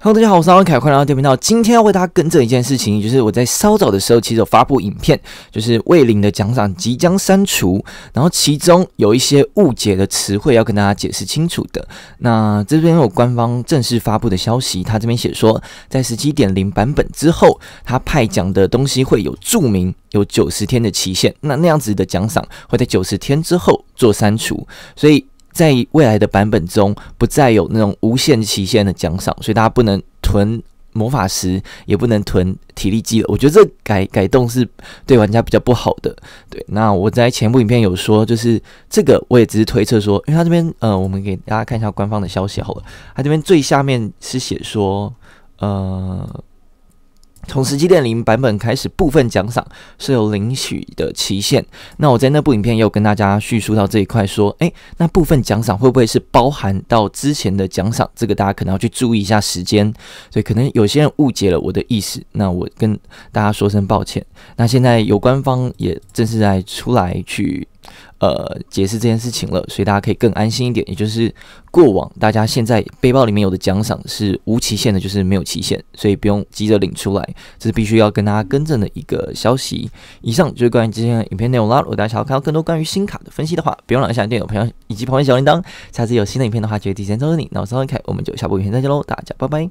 Hello，大家好，我是阿凯，欢迎来到电频道。今天要为大家更正一件事情，就是我在稍早的时候，其实有发布影片，就是未领的奖赏即将删除，然后其中有一些误解的词汇要跟大家解释清楚的。那这边有官方正式发布的消息，他这边写说，在十七点零版本之后，他派奖的东西会有注明，有九十天的期限，那那样子的奖赏会在九十天之后做删除，所以。在未来的版本中，不再有那种无限期限的奖赏，所以大家不能囤魔法石，也不能囤体力机了。我觉得这改改动是对玩家比较不好的。对，那我在前部影片有说，就是这个我也只是推测说，因为他这边呃，我们给大家看一下官方的消息好了。他这边最下面是写说呃。从十七点零版本开始，部分奖赏是有领取的期限。那我在那部影片也有跟大家叙述到这一块，说，诶，那部分奖赏会不会是包含到之前的奖赏？这个大家可能要去注意一下时间，所以可能有些人误解了我的意思。那我跟大家说声抱歉。那现在有官方也正式在出来去。呃，解释这件事情了，所以大家可以更安心一点。也就是过往大家现在背包里面有的奖赏是无期限的，就是没有期限，所以不用急着领出来。这是必须要跟大家更正的一个消息。以上就是关于今天的影片内容啦。如果大家想要看到更多关于新卡的分析的话，别忘了按下订阅朋友以及旁边小铃铛。下次有新的影片的话，就会提前通知你。那我是 o 凯，我们就下部影片再见喽，大家拜拜。